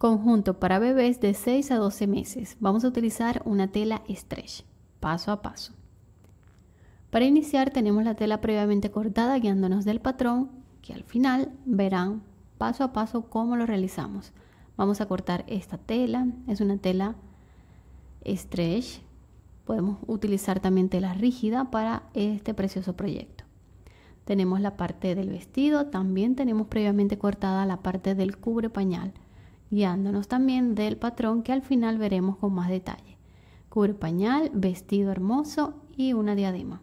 Conjunto para bebés de 6 a 12 meses. Vamos a utilizar una tela stretch, paso a paso. Para iniciar tenemos la tela previamente cortada guiándonos del patrón que al final verán paso a paso cómo lo realizamos. Vamos a cortar esta tela, es una tela stretch. Podemos utilizar también tela rígida para este precioso proyecto. Tenemos la parte del vestido, también tenemos previamente cortada la parte del cubre pañal guiándonos también del patrón que al final veremos con más detalle. Cubre pañal, vestido hermoso y una diadema.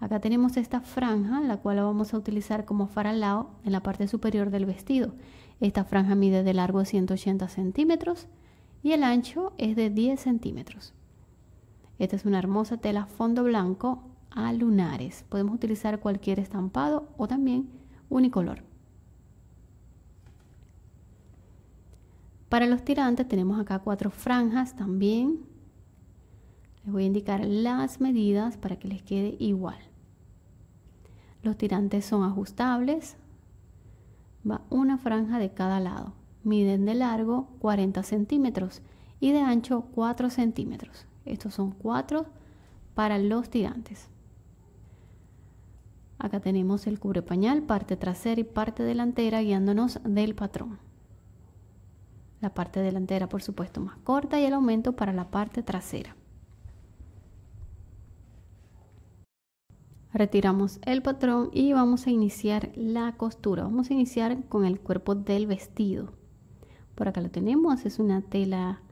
Acá tenemos esta franja, la cual la vamos a utilizar como faralao en la parte superior del vestido. Esta franja mide de largo 180 centímetros y el ancho es de 10 centímetros. Esta es una hermosa tela fondo blanco a lunares. Podemos utilizar cualquier estampado o también unicolor. Para los tirantes tenemos acá cuatro franjas también. Les voy a indicar las medidas para que les quede igual. Los tirantes son ajustables. Va una franja de cada lado. Miden de largo 40 centímetros y de ancho 4 centímetros. Estos son cuatro para los tirantes. Acá tenemos el cubre pañal, parte trasera y parte delantera guiándonos del patrón la parte delantera por supuesto más corta y el aumento para la parte trasera. Retiramos el patrón y vamos a iniciar la costura. Vamos a iniciar con el cuerpo del vestido. Por acá lo tenemos, es una tela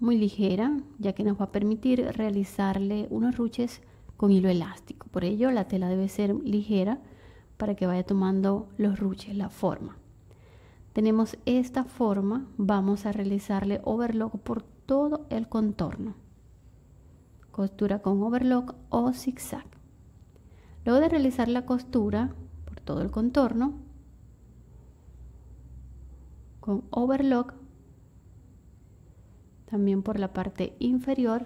muy ligera, ya que nos va a permitir realizarle unos ruches con hilo elástico. Por ello la tela debe ser ligera para que vaya tomando los ruches, la forma tenemos esta forma, vamos a realizarle overlock por todo el contorno. Costura con overlock o zigzag. Luego de realizar la costura por todo el contorno, con overlock, también por la parte inferior,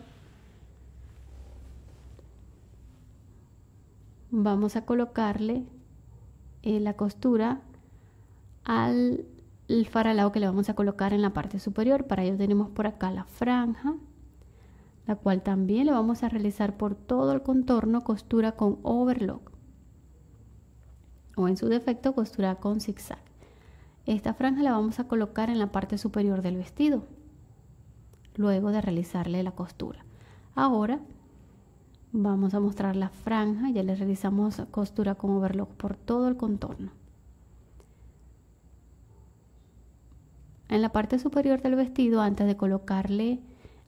vamos a colocarle eh, la costura al el faralado que le vamos a colocar en la parte superior. Para ello tenemos por acá la franja, la cual también le vamos a realizar por todo el contorno costura con overlock o en su defecto costura con zigzag. Esta franja la vamos a colocar en la parte superior del vestido luego de realizarle la costura. Ahora vamos a mostrar la franja, ya le realizamos costura con overlock por todo el contorno. en la parte superior del vestido, antes de colocarle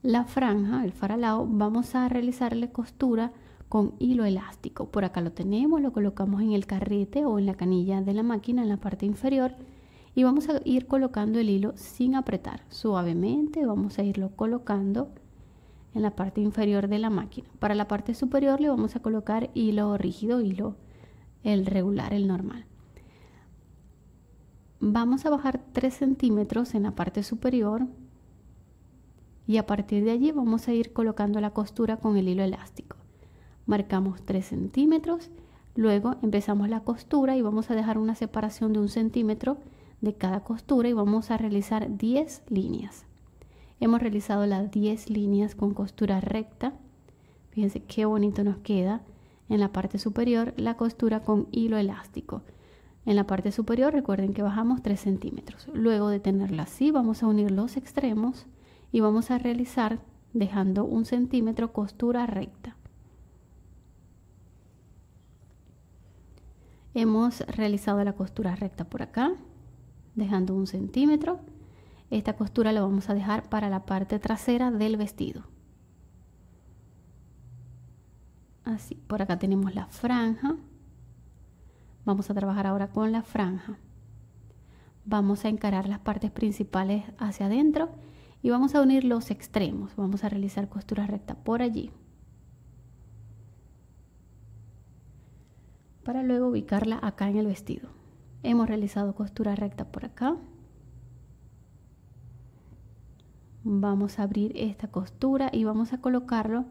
la franja, el faralao, vamos a realizarle costura con hilo elástico. Por acá lo tenemos, lo colocamos en el carrete o en la canilla de la máquina en la parte inferior y vamos a ir colocando el hilo sin apretar. Suavemente vamos a irlo colocando en la parte inferior de la máquina. Para la parte superior le vamos a colocar hilo rígido, hilo el regular, el normal vamos a bajar 3 centímetros en la parte superior y a partir de allí vamos a ir colocando la costura con el hilo elástico. Marcamos 3 centímetros, luego empezamos la costura y vamos a dejar una separación de un centímetro de cada costura y vamos a realizar 10 líneas. Hemos realizado las 10 líneas con costura recta. Fíjense qué bonito nos queda en la parte superior la costura con hilo elástico. En la parte superior recuerden que bajamos 3 centímetros. Luego de tenerla así vamos a unir los extremos y vamos a realizar dejando un centímetro costura recta. Hemos realizado la costura recta por acá, dejando un centímetro. Esta costura la vamos a dejar para la parte trasera del vestido. Así, por acá tenemos la franja Vamos a trabajar ahora con la franja. Vamos a encarar las partes principales hacia adentro y vamos a unir los extremos. Vamos a realizar costura recta por allí. Para luego ubicarla acá en el vestido. Hemos realizado costura recta por acá. Vamos a abrir esta costura y vamos a colocarlo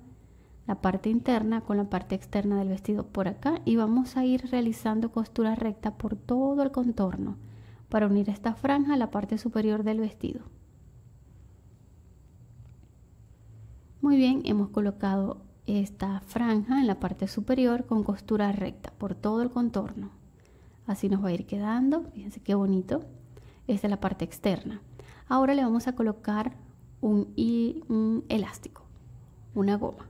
la parte interna con la parte externa del vestido por acá y vamos a ir realizando costura recta por todo el contorno para unir esta franja a la parte superior del vestido. Muy bien, hemos colocado esta franja en la parte superior con costura recta por todo el contorno. Así nos va a ir quedando, fíjense qué bonito. Esta es la parte externa. Ahora le vamos a colocar un, un elástico, una goma.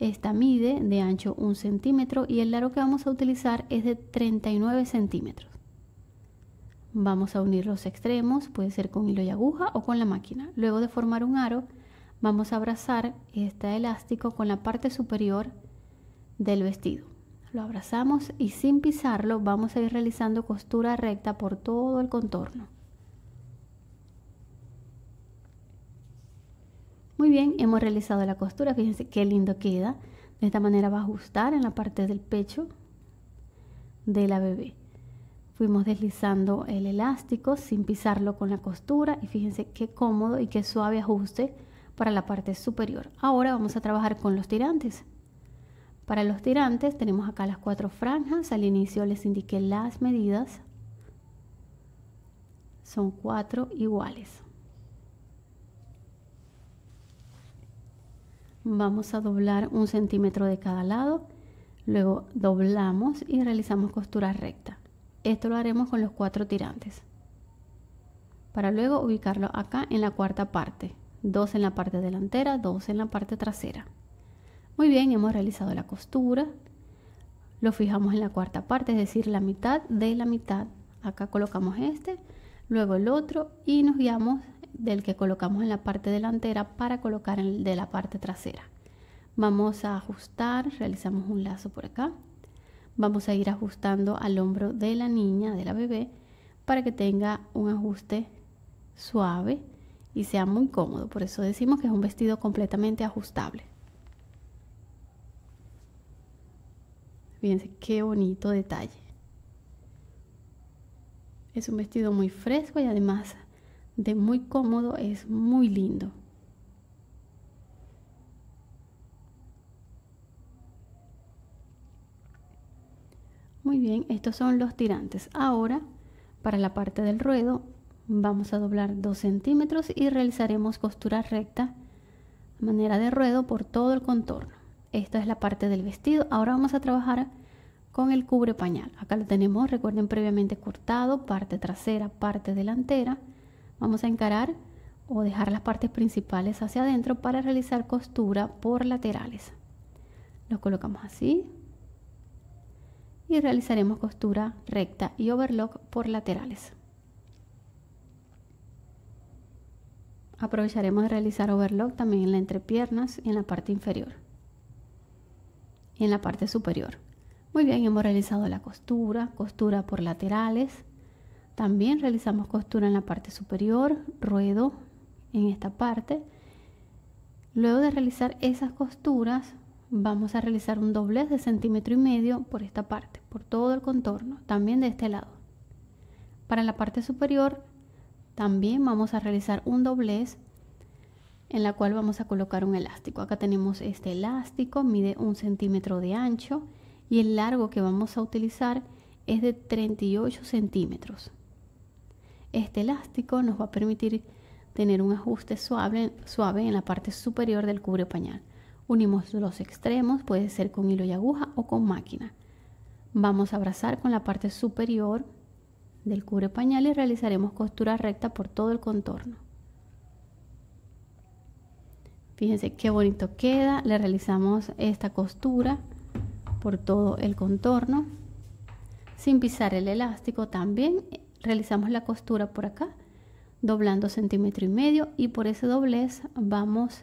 Esta mide de ancho 1 centímetro y el largo que vamos a utilizar es de 39 centímetros. Vamos a unir los extremos, puede ser con hilo y aguja o con la máquina. Luego de formar un aro, vamos a abrazar este elástico con la parte superior del vestido. Lo abrazamos y sin pisarlo vamos a ir realizando costura recta por todo el contorno. Muy bien, hemos realizado la costura, fíjense qué lindo queda. De esta manera va a ajustar en la parte del pecho de la bebé. Fuimos deslizando el elástico sin pisarlo con la costura y fíjense qué cómodo y qué suave ajuste para la parte superior. Ahora vamos a trabajar con los tirantes. Para los tirantes tenemos acá las cuatro franjas, al inicio les indiqué las medidas, son cuatro iguales. vamos a doblar un centímetro de cada lado luego doblamos y realizamos costura recta esto lo haremos con los cuatro tirantes para luego ubicarlo acá en la cuarta parte dos en la parte delantera dos en la parte trasera muy bien hemos realizado la costura lo fijamos en la cuarta parte es decir la mitad de la mitad acá colocamos este luego el otro y nos guiamos del que colocamos en la parte delantera para colocar el de la parte trasera vamos a ajustar realizamos un lazo por acá vamos a ir ajustando al hombro de la niña de la bebé para que tenga un ajuste suave y sea muy cómodo por eso decimos que es un vestido completamente ajustable fíjense qué bonito detalle es un vestido muy fresco y además de muy cómodo es muy lindo. Muy bien, estos son los tirantes. Ahora, para la parte del ruedo, vamos a doblar 2 centímetros y realizaremos costura recta a manera de ruedo por todo el contorno. Esta es la parte del vestido. Ahora vamos a trabajar con el cubre pañal. Acá lo tenemos, recuerden, previamente cortado, parte trasera, parte delantera. Vamos a encarar o dejar las partes principales hacia adentro para realizar costura por laterales. Lo colocamos así y realizaremos costura recta y overlock por laterales. Aprovecharemos de realizar overlock también en la entrepiernas y en la parte inferior y en la parte superior. Muy bien, hemos realizado la costura, costura por laterales, también realizamos costura en la parte superior, ruedo en esta parte. Luego de realizar esas costuras, vamos a realizar un doblez de centímetro y medio por esta parte, por todo el contorno, también de este lado. Para la parte superior, también vamos a realizar un doblez en la cual vamos a colocar un elástico. Acá tenemos este elástico, mide un centímetro de ancho y el largo que vamos a utilizar es de 38 centímetros. Este elástico nos va a permitir tener un ajuste suave, en la parte superior del cubre pañal. Unimos los extremos, puede ser con hilo y aguja o con máquina. Vamos a abrazar con la parte superior del cubre pañal y realizaremos costura recta por todo el contorno. Fíjense qué bonito queda, le realizamos esta costura por todo el contorno sin pisar el elástico también realizamos la costura por acá doblando centímetro y medio y por ese doblez vamos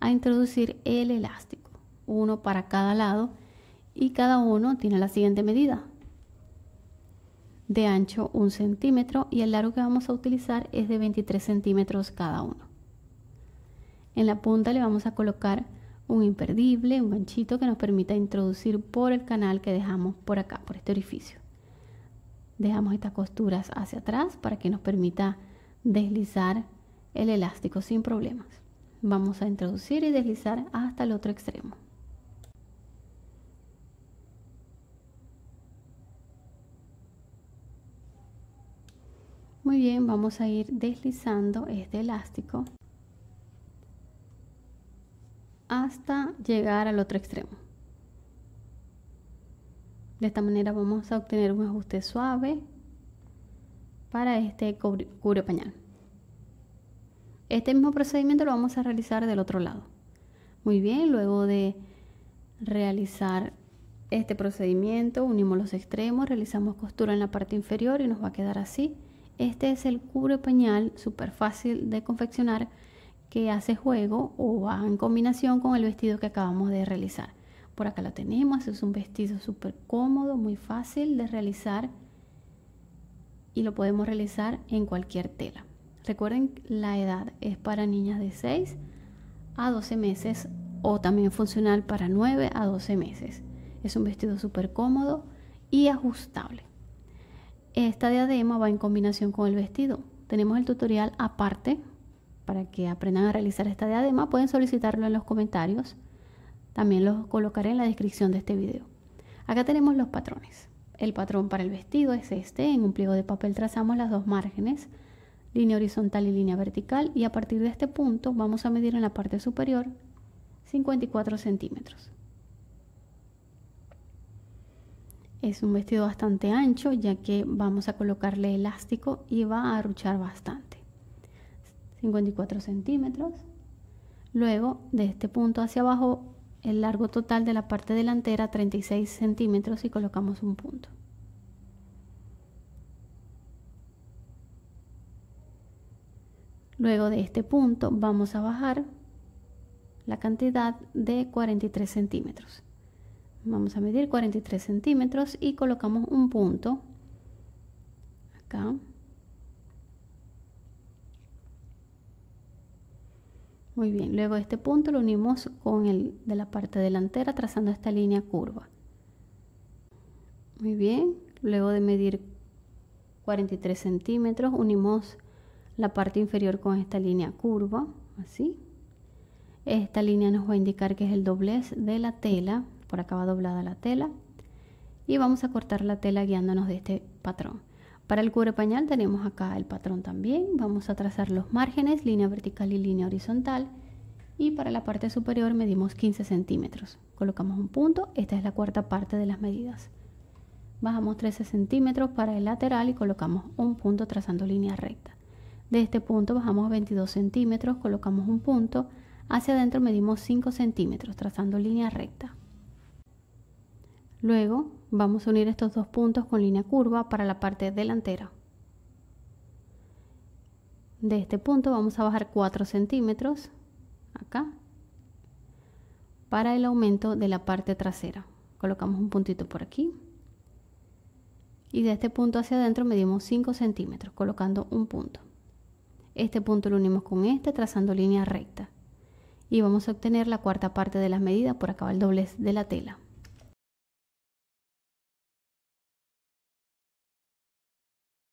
a introducir el elástico uno para cada lado y cada uno tiene la siguiente medida de ancho un centímetro y el largo que vamos a utilizar es de 23 centímetros cada uno en la punta le vamos a colocar un imperdible un ganchito que nos permita introducir por el canal que dejamos por acá por este orificio dejamos estas costuras hacia atrás para que nos permita deslizar el elástico sin problemas. Vamos a introducir y deslizar hasta el otro extremo. Muy bien, vamos a ir deslizando este elástico hasta llegar al otro extremo. De esta manera vamos a obtener un ajuste suave para este cubre, pañal. Este mismo procedimiento lo vamos a realizar del otro lado. Muy bien, luego de realizar este procedimiento, unimos los extremos, realizamos costura en la parte inferior y nos va a quedar así. Este es el cubre pañal súper fácil de confeccionar que hace juego o va en combinación con el vestido que acabamos de realizar. Por acá la tenemos, es un vestido súper cómodo, muy fácil de realizar y lo podemos realizar en cualquier tela. Recuerden, la edad es para niñas de 6 a 12 meses o también funcional para 9 a 12 meses. Es un vestido súper cómodo y ajustable. Esta diadema va en combinación con el vestido. Tenemos el tutorial aparte para que aprendan a realizar esta diadema. Pueden solicitarlo en los comentarios. También los colocaré en la descripción de este video. Acá tenemos los patrones. El patrón para el vestido es este. En un pliego de papel trazamos las dos márgenes, línea horizontal y línea vertical. Y a partir de este punto vamos a medir en la parte superior 54 centímetros. Es un vestido bastante ancho ya que vamos a colocarle elástico y va a arruchar bastante. 54 centímetros. Luego de este punto hacia abajo el largo total de la parte delantera 36 centímetros y colocamos un punto. Luego de este punto vamos a bajar la cantidad de 43 centímetros. Vamos a medir 43 centímetros y colocamos un punto acá. Muy bien, luego este punto lo unimos con el de la parte delantera trazando esta línea curva. Muy bien, luego de medir 43 centímetros unimos la parte inferior con esta línea curva, así. Esta línea nos va a indicar que es el doblez de la tela, por acá va doblada la tela. Y vamos a cortar la tela guiándonos de este patrón. Para el cubre pañal tenemos acá el patrón también, vamos a trazar los márgenes, línea vertical y línea horizontal y para la parte superior medimos 15 centímetros. Colocamos un punto, esta es la cuarta parte de las medidas. Bajamos 13 centímetros para el lateral y colocamos un punto trazando línea recta. De este punto bajamos 22 centímetros, colocamos un punto, hacia adentro medimos 5 centímetros trazando línea recta. Luego vamos a unir estos dos puntos con línea curva para la parte delantera. De este punto vamos a bajar 4 centímetros acá para el aumento de la parte trasera. Colocamos un puntito por aquí y de este punto hacia adentro medimos 5 centímetros colocando un punto. Este punto lo unimos con este trazando línea recta y vamos a obtener la cuarta parte de las medidas por acá el doblez de la tela.